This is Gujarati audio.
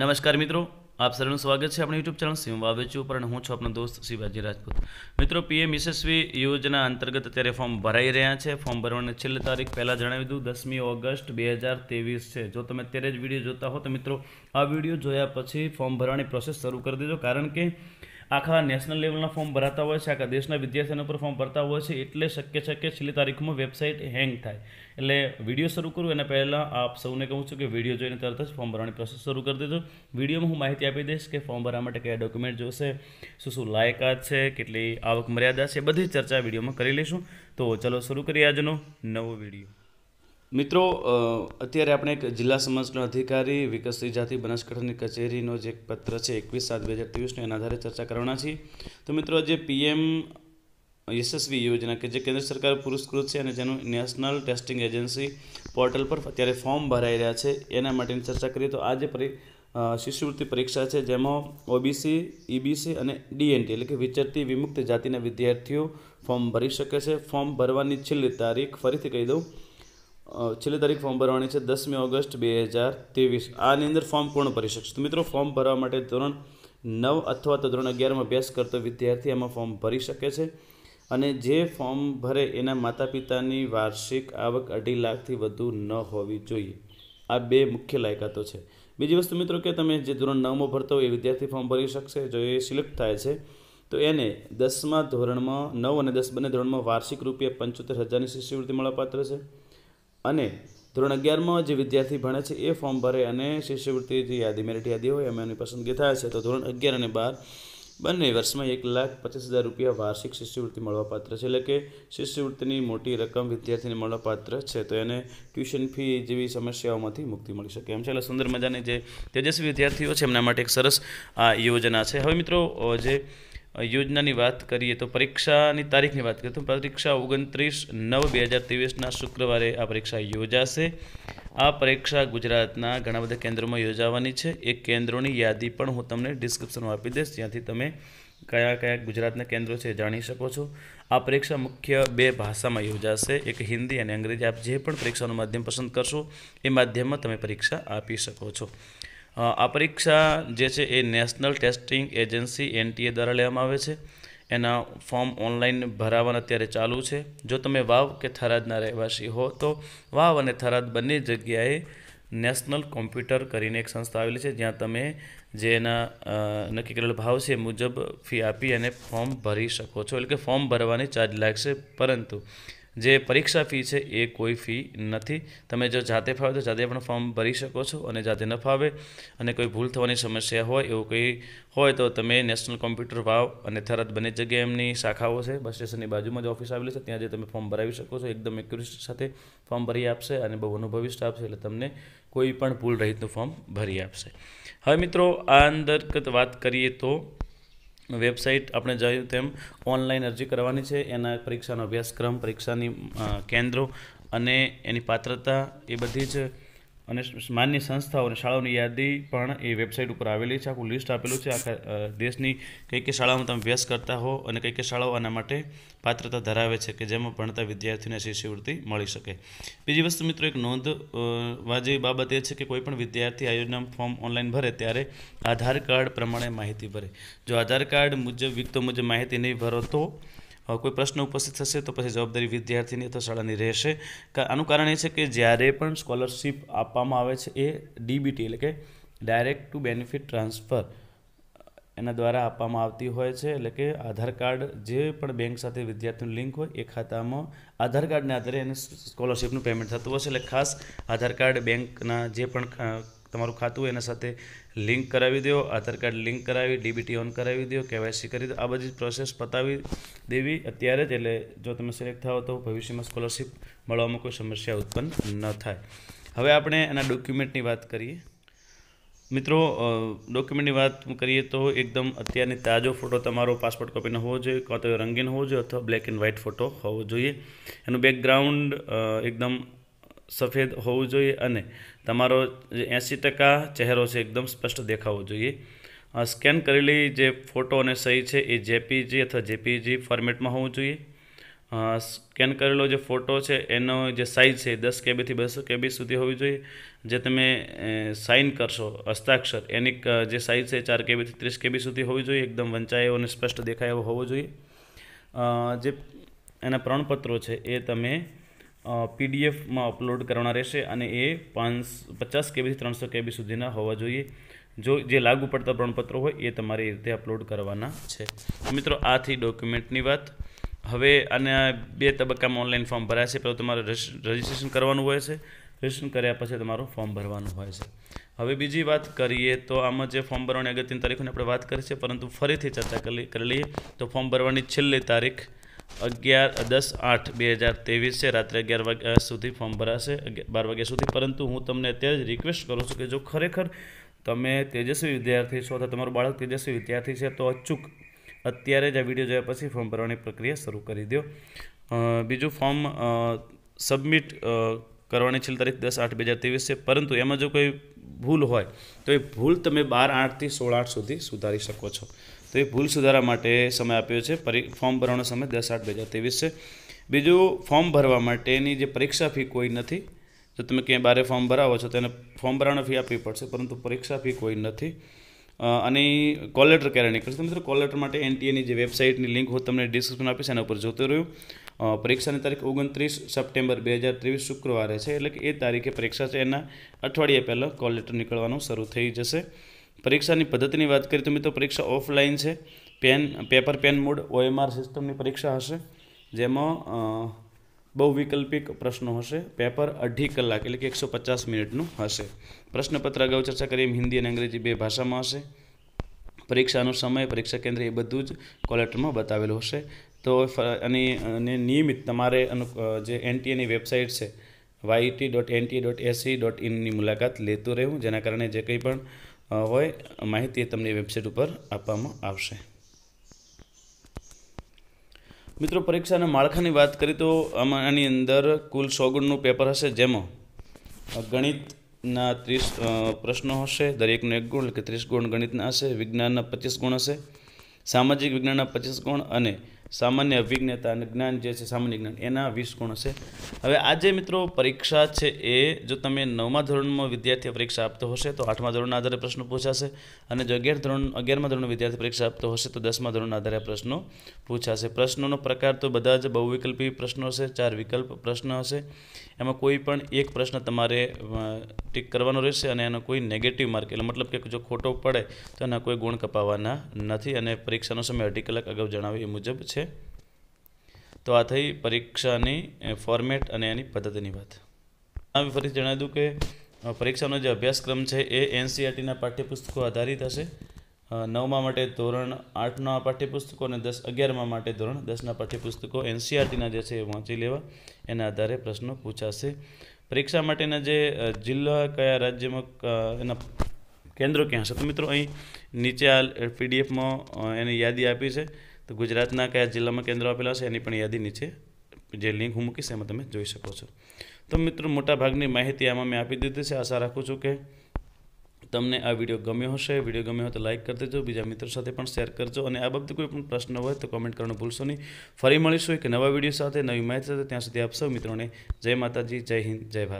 નમસ્કાર મિત્રો આપ સર્વનું સ્વાગત છે આપણી યુટ્યુબ ચેનલ સિંહ વાવેચુ પર અને હું છું આપણો દોસ્ત શિવાજી રાજપૂત મિત્રો પીએમ યશસ્વી યોજના અંતર્ગત અત્યારે ફોર્મ ભરાઈ રહ્યા છે ફોર્મ ભરવાની છેલ્લી તારીખ પહેલાં જણાવી દઉં દસમી ઓગસ્ટ બે હજાર ત્રેવીસ છે જો તમે અત્યારે જ વિડીયો જોતા હો તો મિત્રો આ વિડીયો જોયા પછી ફોર્મ ભરવાની પ્રોસેસ શરૂ કરી દેજો કારણ કે આખા નેશનલ લેવલના ફોર્મ ભરાતા હોય છે આખા દેશના વિદ્યાર્થીઓને ઉપર ફોર્મ ભરતા હોય છે એટલે શક્ય છે કે છેલ્લી તારીખમાં વેબસાઇટ હેંગ થાય એટલે વિડીયો શરૂ કરું એના પહેલાં આપ સૌને કહું છું કે વિડીયો જોઈને તરત જ ફોર્મ ભરવાની પ્રોસેસ શરૂ કરી દીધો વિડીયોમાં હું માહિતી આપી દઈશ કે ફોર્મ ભરવા માટે કયા ડોક્યુમેન્ટ જોશે શું શું લાયકાત છે કેટલી આવક મર્યાદા છે બધી ચર્ચા વિડીયોમાં કરી લઈશું તો ચલો શરૂ કરીએ આજનો નવો વિડીયો મિત્રો અત્યારે આપણે એક જિલ્લા સમાજનો અધિકારી વિકસિત જાતિ બનાસકાંઠાની કચેરીનો જે પત્ર છે એકવીસ સાત બે હજાર ત્રેવીસનો એના આધારે ચર્ચા કરવાના છીએ તો મિત્રો જે પીએમ યશસ્વી યોજના કે જે કેન્દ્ર સરકાર પુરસ્કૃત છે અને જેનું નેશનલ ટેસ્ટિંગ એજન્સી પોર્ટલ પર અત્યારે ફોર્મ ભરાઈ રહ્યા છે એના માટેની ચર્ચા કરીએ તો આજે પરી શિષ્યવૃત્તિ પરીક્ષા છે જેમાં ઓબીસી ઈબીસી અને ડીએનટી એટલે કે વિચરતી વિમુક્ત જાતિના વિદ્યાર્થીઓ ફોર્મ ભરી શકે છે ફોર્મ ભરવાની છેલ્લી તારીખ ફરીથી કહી દઉં છેલ્લી તારીખ ફોર્મ ભરવાની છે દસમી ઓગસ્ટ બે હજાર ત્રેવીસ આની અંદર ફોર્મ પૂર્ણ ભરી શકશે તો મિત્રો ફોર્મ ભરવા માટે ધોરણ નવ અથવા તો ધોરણ અગિયારમાં અભ્યાસ કરતો વિદ્યાર્થી એમાં ફોર્મ ભરી શકે છે અને જે ફોર્મ ભરે એના માતા પિતાની વાર્ષિક આવક અઢી લાખથી વધુ ન હોવી જોઈએ આ બે મુખ્ય લાયકાતો છે બીજી વસ્તુ મિત્રો કે તમે જે ધોરણ નવમાં ભરતો હોય એ વિદ્યાર્થી ફોર્મ ભરી શકશે જો એ સિલેક્ટ થાય છે તો એને દસમા ધોરણમાં નવ અને દસ બંને ધોરણમાં વાર્ષિક રૂપિયા પંચોતેર હજારની શિષ્યવૃત્તિ મળવાપાત્ર છે અને ધોરણ અગિયારમાં જે વિદ્યાર્થી ભણે છે એ ફોર્મ ભરે અને શિષ્યવૃત્તિ જે યાદી મેરિટ યાદી હોય એમાં એની પસંદગી થાય છે તો ધોરણ અગિયાર અને બાર બંને વર્ષમાં એક લાખ પચીસ હજાર રૂપિયા વાર્ષિક શિષ્યવૃત્તિ મળવાપાત્ર છે એટલે કે શિષ્યવૃત્તિની મોટી રકમ વિદ્યાર્થીને મળવાપાત્ર છે તો એને ટ્યુશન ફી જેવી સમસ્યાઓમાંથી મુક્તિ મળી શકે એમ છે એટલે સુંદર મજાની જે તેજસ્વી વિદ્યાર્થીઓ છે એમના માટે એક સરસ આ યોજના છે હવે મિત્રો જે યોજનાની વાત કરીએ તો પરીક્ષાની તારીખની વાત કરીએ તો પરીક્ષા ઓગણત્રીસ નવ બે હજાર ત્રેવીસના શુક્રવારે આ પરીક્ષા યોજાશે આ પરીક્ષા ગુજરાતના ઘણા બધા કેન્દ્રોમાં યોજાવાની છે એ કેન્દ્રોની યાદી પણ હું તમને ડિસ્ક્રિપ્શનમાં આપી દઈશ ત્યાંથી તમે કયા કયા ગુજરાતના કેન્દ્રો છે જાણી શકો છો આ પરીક્ષા મુખ્ય બે ભાષામાં યોજાશે એક હિન્દી અને અંગ્રેજી આપ જે પણ પરીક્ષાનું માધ્યમ પસંદ કરશો એ માધ્યમમાં તમે પરીક્ષા આપી શકો છો આ પરીક્ષા જે છે એ નેશનલ ટેસ્ટિંગ એજન્સી એનટીએ દ્વારા લેવામાં આવે છે એના ફોર્મ ઓનલાઈન ભરાવાના અત્યારે ચાલુ છે જો તમે વાવ કે થરાદના રહેવાસી હો તો વાવ અને થરાદ બંને જગ્યાએ નેશનલ કોમ્પ્યુટર કરીને એક સંસ્થા આવેલી છે જ્યાં તમે જે એના નક્કી કરેલો ભાવ છે મુજબ ફી આપી અને ફોર્મ ભરી શકો છો એટલે કે ફોર્મ ભરવાની ચાર્જ લાગશે પરંતુ જે પરીક્ષા ફી છે એ કોઈ ફી નથી તમે જો જાતે ફાવે તો જાતે પણ ફોર્મ ભરી શકો છો અને જાતે ન ફાવે અને કોઈ ભૂલ થવાની સમસ્યા હોય એવું કંઈ હોય તો તમે નેશનલ કોમ્પ્યુટર વાવ અને થરત બંને જગ્યાએ એમની શાખાઓ છે બસ સ્ટેશનની બાજુમાં જ ઓફિસ આવેલી છે ત્યાં જઈ તમે ફોર્મ ભરાવી શકો છો એકદમ એક્યુરેસી સાથે ફોર્મ ભરી આપશે અને બહુ અનુભવી આપશે એટલે તમને કોઈ પણ ભૂલ રહિતનું ફોર્મ ભરી આપશે હવે મિત્રો આ અંતર્ગત વાત કરીએ તો વેબસાઇટ આપણે જોયું તેમ ઓનલાઈન અરજી કરવાની છે એના પરીક્ષાનો અભ્યાસક્રમ પરીક્ષાની કેન્દ્રો અને એની પાત્રતા એ બધી જ અને માન્ય સંસ્થાઓ અને શાળાઓની યાદી પણ એ વેબસાઇટ ઉપર આવેલી છે આખું લિસ્ટ આપેલું છે આખા દેશની કઈ કઈ શાળાઓમાં તમે અભ્યાસ કરતા હો અને કઈ કઈ શાળાઓ આના માટે પાત્રતા ધરાવે છે કે જેમાં ભણતા વિદ્યાર્થીને શિષ્યવૃત્તિ મળી શકે બીજી વસ્તુ મિત્રો એક નોંધ વાજેવી બાબત એ છે કે કોઈપણ વિદ્યાર્થી આ યોજના ફોર્મ ઓનલાઈન ભરે ત્યારે આધાર કાર્ડ પ્રમાણે માહિતી ભરે જો આધાર કાર્ડ મુજબ વિગતો મુજબ માહિતી નહીં ભરો તો કોઈ પ્રશ્ન ઉપસ્થિત થશે તો પછી જવાબદારી વિદ્યાર્થીની અથવા શાળાની રહેશે આનું કારણ એ છે કે જ્યારે પણ સ્કોલરશિપ આપવામાં આવે છે એ ડીબીટી એટલે કે ડાયરેક્ટ ટુ બેનિફિટ ટ્રાન્સફર એના દ્વારા આપવામાં આવતી હોય છે એટલે કે આધાર કાર્ડ જે પણ બેંક સાથે વિદ્યાર્થીનું લિંક હોય એ ખાતામાં આધાર કાર્ડને આધારે એને સ્કોલરશિપનું પેમેન્ટ થતું હોય છે એટલે ખાસ આધાર કાર્ડ બેંકના જે પણ તમારું ખાતું એના સાથે લિંક કરાવી દો આધાર કાર્ડ લિંક કરાવી ડીબીટી ઓન કરાવી દો કેવાયસી કરી દો આ બધી પ્રોસેસ પતાવી દેવી અત્યારે જ એટલે જો તમે સિલેક્ટ થાઓ તો ભવિષ્યમાં સ્કોલરશીપ મળવામાં કોઈ સમસ્યા ઉત્પન્ન ન થાય હવે આપણે એના ડોક્યુમેન્ટની વાત કરીએ મિત્રો ડોક્યુમેન્ટની વાત કરીએ તો એકદમ અત્યારની તાજો ફોટો તમારો પાસપોર્ટ કોપીનો હોવો જોઈએ કાં તો રંગીન હોવો જોઈએ અથવા બ્લેક એન્ડ વ્હાઇટ ફોટો હોવો જોઈએ એનું બેકગ્રાઉન્ડ એકદમ સફેદ હોવું જોઈએ અને તમારો એંસી ટકા ચહેરો છે એકદમ સ્પષ્ટ દેખાવો જોઈએ સ્કેન કરેલી જે ફોટો અને સહી છે એ જેપીજી અથવા જેપીજી ફોર્મેટમાં હોવું જોઈએ સ્કેન કરેલો જે ફોટો છે એનો જે સાઇઝ છે દસ કેબીથી બસો કેબી સુધી હોવી જોઈએ જે તમે સાઇન કરશો હસ્તાક્ષર એની જે સાઇઝ છે ચાર કેબીથી ત્રીસ કેબી સુધી હોવી જોઈએ એકદમ વંચાયો અને સ્પષ્ટ દેખાય એવો હોવો જોઈએ જે એના પ્રમાણપત્રો છે એ તમે પીડીએફમાં અપલોડ કરવાના રહેશે અને એ પાંચ પચાસ કેબીથી ત્રણસો કેબી સુધીના હોવા જોઈએ જો જે લાગુ પડતા પ્રમાણપત્રો હોય એ તમારે એ રીતે અપલોડ કરવાના છે મિત્રો આથી ડોક્યુમેન્ટની વાત હવે આના બે તબક્કામાં ઓનલાઈન ફોર્મ ભરાય છે પહેલાં તમારે રજિસ્ટ્રેશન કરવાનું હોય છે રજિસ્ટ્રેશન કર્યા પછી તમારું ફોર્મ ભરવાનું હોય છે હવે બીજી વાત કરીએ તો આમાં જે ફોર્મ ભરવાની અગત્યની તારીખોની આપણે વાત કરી છે પરંતુ ફરીથી ચર્ચા કરી લઈએ તો ફોર્મ ભરવાની છેલ્લી તારીખ અગિયાર દસ આઠ બે હજાર ત્રેવીસ છે રાત્રે અગિયાર વાગ્યા સુધી ફોર્મ ભરાશે બાર વાગ્યા સુધી પરંતુ હું તમને અત્યારે જ રિક્વેસ્ટ કરું છું કે જો ખરેખર તમે તેજસ્વી વિદ્યાર્થી છો અથવા તમારું બાળક તેજસ્વી વિદ્યાર્થી છે તો અચૂક અત્યારે જ આ વિડીયો જોયા પછી ફોર્મ ભરવાની પ્રક્રિયા શરૂ કરી દો બીજું ફોર્મ સબમિટ કરવાની છેલ્લી તારીખ દસ આઠ બે હજાર ત્રેવીસ છે પરંતુ એમાં જો કોઈ ભૂલ હોય તો એ ભૂલ તમે બાર આઠથી સોળ આઠ સુધી સુધારી શકો છો તો એ ભૂલ સુધારા માટે સમય આપ્યો છે પરી ફોર્મ ભરવાનો સમય દસ આઠ બે હજાર ત્રેવીસ છે બીજું ફોર્મ ભરવા માટેની જે પરીક્ષા ફી કોઈ નથી જો તમે ક્યાંય બારે ફોર્મ ભરાવો છો તેને ફોર્મ ભરવાનો ફી આપવી પડશે પરંતુ પરીક્ષા ફી કોઈ નથી અને કોલ લેટર ક્યારે નીકળશે મિત્રો કોલ માટે એનટીએની જે વેબસાઇટની લિંક હું તમને ડિસ્ક્રિપ્શન આપીશ એના ઉપર જોતો રહ્યું પરીક્ષાની તારીખ ઓગણત્રીસ સપ્ટેમ્બર બે હજાર ત્રેવીસ શુક્રવારે છે એટલે કે એ તારીખે પરીક્ષા છે એના અઠવાડિયા પહેલાં કોલેટર નીકળવાનું શરૂ થઈ જશે પરીક્ષાની પદ્ધતિની વાત કરીએ તો મિત્રો પરીક્ષા ઓફલાઈન છે pen paper pen mode OMR સિસ્ટમની પરીક્ષા હશે જેમાં બહુવિકલ્પિક પ્રશ્નો હશે પેપર અઢી કલાક એટલે કે એકસો પચાસ મિનિટનું હશે પ્રશ્નપત્ર અગાઉ ચર્ચા કરી એમ હિન્દી અને અંગ્રેજી બે ભાષામાં હશે પરીક્ષાનો સમય પરીક્ષા કેન્દ્ર એ બધું જ કોલેટરમાં બતાવેલું હશે તો અને નિયમિત તમારે જે એનટીએની વેબસાઇટ છે વાયટી dot NTA dot AC dot ઇનની મુલાકાત લેતું રહેવું જેના કારણે જે કંઈ પણ હોય માહિતી તમને વેબસાઇટ ઉપર આપવામાં આવશે મિત્રો પરીક્ષાના માળખાની વાત કરીએ તો આમાં આની અંદર કુલ સો ગુણનું પેપર હશે જેમાં ગણિતના ત્રીસ પ્રશ્નો હશે દરેકનો એક ગુણ એટલે કે ત્રીસ ગુણ ગણિતના હશે વિજ્ઞાનના પચીસ ગુણ હશે સામાજિક વિજ્ઞાનના પચીસ ગુણ અને સામાન્ય અભિજ્ઞતા અને જ્ઞાન જે છે સામાન્ય જ્ઞાન એના વીસ ગુણ હશે હવે આજે મિત્રો પરીક્ષા છે એ જો તમે નવમા ધોરણમાં વિદ્યાર્થી પરીક્ષા આપતો હશે તો આઠમા ધોરણના આધારે પ્રશ્નો પૂછાશે અને જો અગિયાર ધોરણ અગિયારમા ધોરણનો વિદ્યાર્થી પરીક્ષા આપતો હશે તો દસમા ધોરણના આધારે પ્રશ્નો પૂછાશે પ્રશ્નોનો પ્રકાર તો બધા જ બહુવિકલ્પી પ્રશ્નો હશે ચાર વિકલ્પ પ્રશ્ન હશે એમાં કોઈ પણ એક પ્રશ્ન તમારે ટીક કરવાનો રહેશે અને એનો કોઈ નેગેટિવ માર્ક એટલે મતલબ કે જો ખોટો પડે તો એના કોઈ ગુણ કપાવવાના નથી અને પરીક્ષાનો સમય અઢી કલાક અગાઉ જણાવ્યું એ મુજબ છે તો આ થઈ પરીક્ષાની ફોર્મેટ અને એની પદ્ધતિની વાત હવે ફરી જણાવી દઉં કે પરીક્ષાનો જે અભ્યાસક્રમ છે એ એનસીઆરટીના e પાઠ્યપુસ્તકો આધારિત હશે નવમા માટે ધોરણ આઠના પાઠ્યપુસ્તકો અને દસ અગિયારમાં માટે ધોરણ દસના પાઠ્યપુસ્તકો એનસીઆરટીના e જે છે એ વાંચી લેવા એના આધારે પ્રશ્નો પૂછાશે પરીક્ષા માટેના જે જિલ્લા કયા રાજ્યમાં એના કેન્દ્રો ક્યાં હશે તો મિત્રો અહીં નીચે આ પીડીએફમાં એની યાદી આપી છે તો ગુજરાતના કયા જિલ્લામાં કેન્દ્રો આપેલા છે એની પણ યાદી નીચે જે લિંક હું મૂકીશ એમાં તમે જોઈ શકો છો તો મિત્રો મોટાભાગની માહિતી આમાં મેં આપી દીધી છે આશા રાખું છું કે તમને આ વિડીયો ગમ્યો હશે વિડીયો ગમ્યો હોય તો લાઇક કરી દેજો બીજા મિત્રો સાથે પણ શેર કરજો અને આ બાબતે કોઈ પણ પ્રશ્ન હોય તો કોમેન્ટ કરવાનું ભૂલશો નહીં ફરી મળીશું એક નવા વિડીયો સાથે નવી માહિતી સાથે ત્યાં સુધી આપશો મિત્રોને જય માતાજી જય હિન્દ જય ભારત